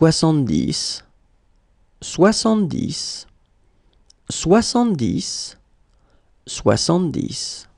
soixante-dix, soixante-dix, soixante-dix, soixante-dix.